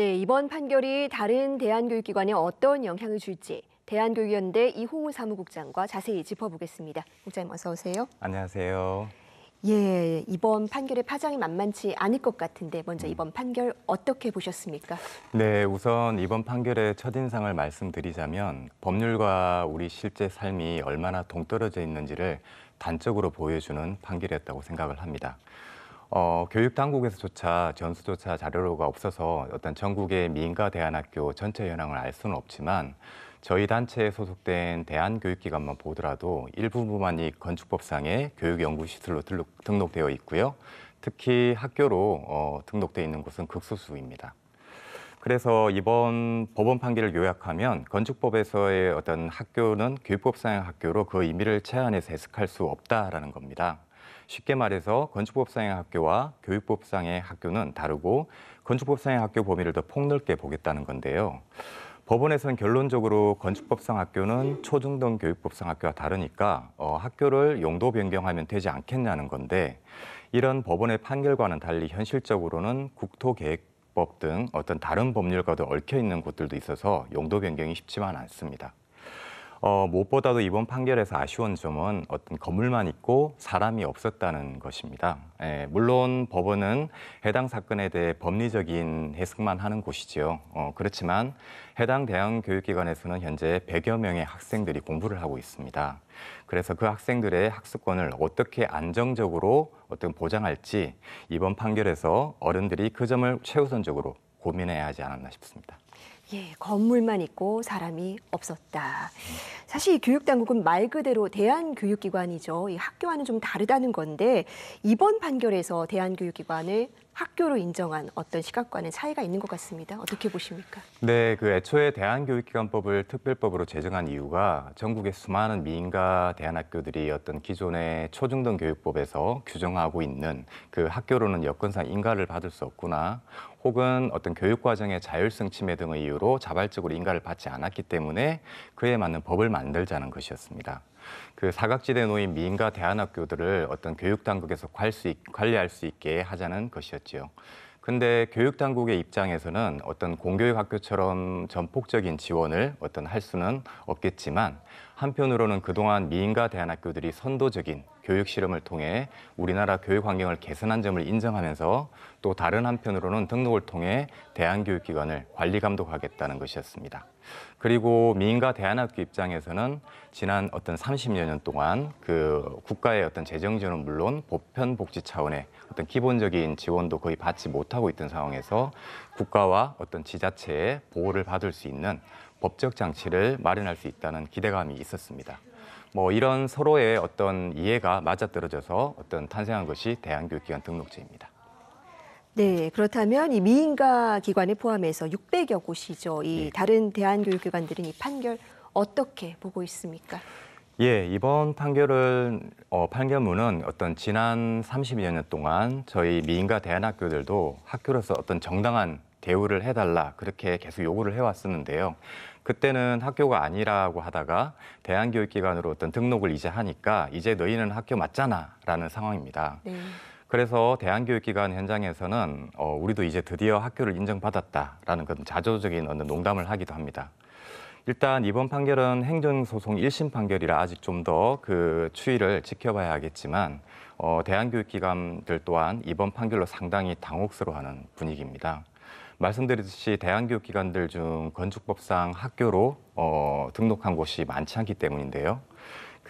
네, 이번 판결이 다른 대한교육기관에 어떤 영향을 줄지 대한교육연대 이홍우 사무국장과 자세히 짚어보겠습니다. 국장님 어서 오세요. 안녕하세요. 예, 이번 판결의 파장이 만만치 않을 것 같은데 먼저 음. 이번 판결 어떻게 보셨습니까? 네, 우선 이번 판결의 첫인상을 말씀드리자면 법률과 우리 실제 삶이 얼마나 동떨어져 있는지를 단적으로 보여주는 판결이었다고 생각을 합니다. 어, 교육 당국에서조차 전수조차 자료가 없어서 어떤 전국의 민가 대안학교 전체 현황을 알 수는 없지만 저희 단체에 소속된 대한교육기관만 보더라도 일부분만이 건축법상의 교육연구시설로 등록되어 있고요. 특히 학교로 어, 등록되어 있는 곳은 극소수입니다. 그래서 이번 법원 판결을 요약하면 건축법에서의 어떤 학교는 교육법상의 학교로 그 의미를 체안해서 해석할 수 없다라는 겁니다. 쉽게 말해서 건축법상의 학교와 교육법상의 학교는 다르고 건축법상의 학교 범위를 더 폭넓게 보겠다는 건데요. 법원에서는 결론적으로 건축법상 학교는 초중등 교육법상 학교와 다르니까 어, 학교를 용도 변경하면 되지 않겠냐는 건데 이런 법원의 판결과는 달리 현실적으로는 국토계획법 등 어떤 다른 법률과도 얽혀 있는 곳들도 있어서 용도 변경이 쉽지만 않습니다. 어, 무엇보다도 이번 판결에서 아쉬운 점은 어떤 건물만 있고 사람이 없었다는 것입니다. 예, 물론 법원은 해당 사건에 대해 법리적인 해석만 하는 곳이지요. 어, 그렇지만 해당 대형 교육기관에서는 현재 100여 명의 학생들이 공부를 하고 있습니다. 그래서 그 학생들의 학습권을 어떻게 안정적으로 어떤 보장할지 이번 판결에서 어른들이 그 점을 최우선적으로 고민해야 하지 않았나 싶습니다. 예, 건물만 있고 사람이 없었다. 사실 교육당국은 말 그대로 대한교육기관이죠. 이 학교와는 좀 다르다는 건데 이번 판결에서 대한교육기관을 학교로 인정한 어떤 시각과는 차이가 있는 것 같습니다. 어떻게 보십니까? 네, 그 애초에 대한교육기관법을 특별법으로 제정한 이유가 전국의 수많은 미인 대안학교들이 어떤 기존의 초중등 교육법에서 규정하고 있는 그 학교로는 여건상 인가를 받을 수 없구나 혹은 어떤 교육과정의 자율성 침해 등의 이유로 자발적으로 인가를 받지 않았기 때문에 그에 맞는 법을 만들자는 것이었습니다. 그 사각지대 놓인 민가 대안학교들을 어떤 교육당국에서 관리할 수 있게 하자는 것이었지요. 근데 교육당국의 입장에서는 어떤 공교육 학교처럼 전폭적인 지원을 어떤 할 수는 없겠지만 한편으로는 그동안 미인가 대안학교들이 선도적인 교육 실험을 통해 우리나라 교육 환경을 개선한 점을 인정하면서 또 다른 한편으로는 등록을 통해 대안교육기관을 관리 감독하겠다는 것이었습니다. 그리고 민가 대안학교 입장에서는 지난 어떤 30여 년 동안 그 국가의 어떤 재정 지원은 물론 보편 복지 차원의 어떤 기본적인 지원도 거의 받지 못하고 있던 상황에서 국가와 어떤 지자체의 보호를 받을 수 있는 법적 장치를 마련할 수 있다는 기대감이 있었습니다. 뭐 이런 서로의 어떤 이해가 맞아떨어져서 어떤 탄생한 것이 대한교육기관 등록제입니다. 네, 그렇다면 이 미인가 기관에 포함해서 600여 곳이죠. 이 예. 다른 대한교육기관들은 이 판결 어떻게 보고 있습니까? 예, 이번 판결은 어, 판결문은 어떤 지난 30여 년 동안 저희 미인가 대안학교들도 학교로서 어떤 정당한 대우를 해달라 그렇게 계속 요구를 해왔었는데요. 그때는 학교가 아니라고 하다가 대한교육기관으로 어떤 등록을 이제 하니까 이제 너희는 학교 맞잖아라는 상황입니다. 네. 그래서 대안교육기관 현장에서는 어, 우리도 이제 드디어 학교를 인정받았다라는 그런 자조적인 어느 농담을 하기도 합니다. 일단 이번 판결은 행정소송 1심 판결이라 아직 좀 더 그 추이를 지켜봐야 하겠지만 어, 대안교육기관들 또한 이번 판결로 상당히 당혹스러워하는 분위기입니다. 말씀드렸듯이 대안교육기관들 중 건축법상 학교로 어, 등록한 곳이 많지 않기 때문인데요.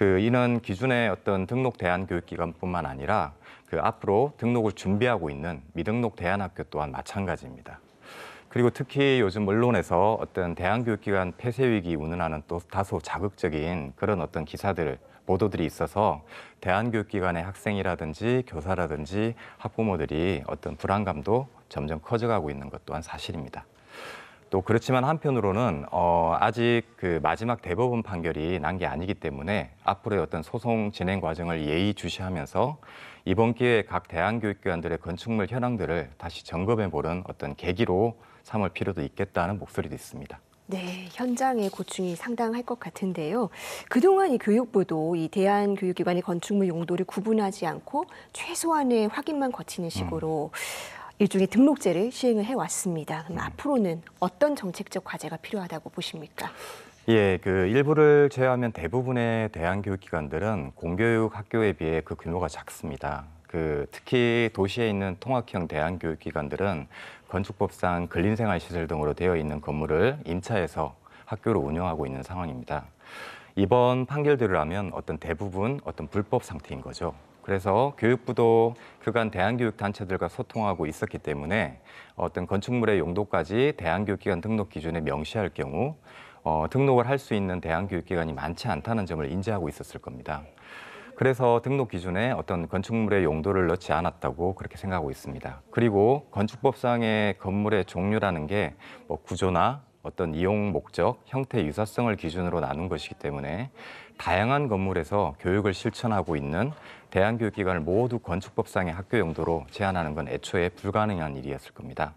그 이는 기준의 어떤 등록 대안 교육기관뿐만 아니라 그 앞으로 등록을 준비하고 있는 미등록 대안학교 또한 마찬가지입니다. 그리고 특히 요즘 언론에서 어떤 대안교육기관 폐쇄 위기 운운하는 또 다소 자극적인 그런 어떤 기사들 보도들이 있어서 대안교육기관의 학생이라든지 교사라든지 학부모들이 어떤 불안감도 점점 커져가고 있는 것 또한 사실입니다. 또 그렇지만 한편으로는 어, 아직 그 마지막 대법원 판결이 난 게 아니기 때문에 앞으로의 어떤 소송 진행 과정을 예의주시하면서 이번 기회에 각대안교육기관들의 건축물 현황들을 다시 점검해보는 어떤 계기로 삼을 필요도 있겠다는 목소리도 있습니다. 네, 현장의 고충이 상당할 것 같은데요. 그동안 이 교육부도 이대한교육기관의 건축물 용도를 구분하지 않고 최소한의 확인만 거치는 식으로 음. 일종의 등록제를 시행을 해왔습니다. 그럼 음. 앞으로는 어떤 정책적 과제가 필요하다고 보십니까? 예, 그 일부를 제외하면 대부분의 대안교육기관들은 공교육 학교에 비해 그 규모가 작습니다. 그 특히 도시에 있는 통합형 대안교육기관들은 건축법상 근린생활시설 등으로 되어 있는 건물을 임차해서 학교로 운영하고 있는 상황입니다. 이번 판결대로라면 어떤 대부분 어떤 불법 상태인 거죠. 그래서 교육부도 그간 대안교육단체들과 소통하고 있었기 때문에 어떤 건축물의 용도까지 대안교육기관 등록 기준에 명시할 경우 어, 등록을 할 수 있는 대안교육기관이 많지 않다는 점을 인지하고 있었을 겁니다. 그래서 등록 기준에 어떤 건축물의 용도를 넣지 않았다고 그렇게 생각하고 있습니다. 그리고 건축법상의 건물의 종류라는 게 뭐 구조나 어떤 이용 목적, 형태 유사성을 기준으로 나눈 것이기 때문에 다양한 건물에서 교육을 실천하고 있는 대안교육기관을 모두 건축법상의 학교 용도로 제한하는 건 애초에 불가능한 일이었을 겁니다.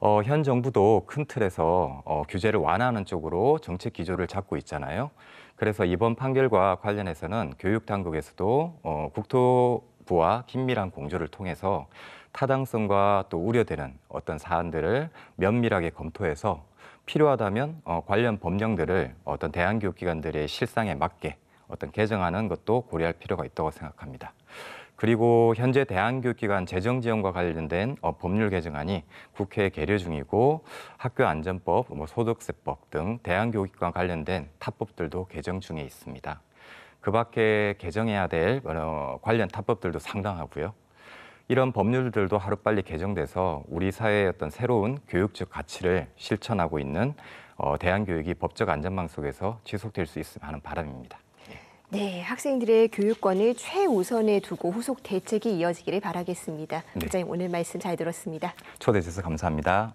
어, 현 정부도 큰 틀에서 어, 규제를 완화하는 쪽으로 정책 기조를 잡고 있잖아요. 그래서 이번 판결과 관련해서는 교육 당국에서도 어, 국토부와 긴밀한 공조를 통해서 타당성과 또 우려되는 어떤 사안들을 면밀하게 검토해서 필요하다면 어, 관련 법령들을 어떤 대안교육기관들의 실상에 맞게 어떤 개정하는 것도 고려할 필요가 있다고 생각합니다. 그리고 현재 대한교육기관 재정 지원과 관련된 어, 법률 개정안이 국회에 계류 중이고 학교 안전법, 뭐 소득세법 등 대한교육기관 관련된 탑법들도 개정 중에 있습니다. 그 밖에 개정해야 될 어, 관련 탑법들도 상당하고요. 이런 법률들도 하루빨리 개정돼서 우리 사회의 어떤 새로운 교육적 가치를 실천하고 있는 어, 대한교육이 법적 안전망 속에서 지속될 수 있으면 하는 바람입니다. 네, 학생들의 교육권을 최우선에 두고 후속 대책이 이어지기를 바라겠습니다. 네. 부장님 오늘 말씀 잘 들었습니다. 초대해 주셔서 감사합니다.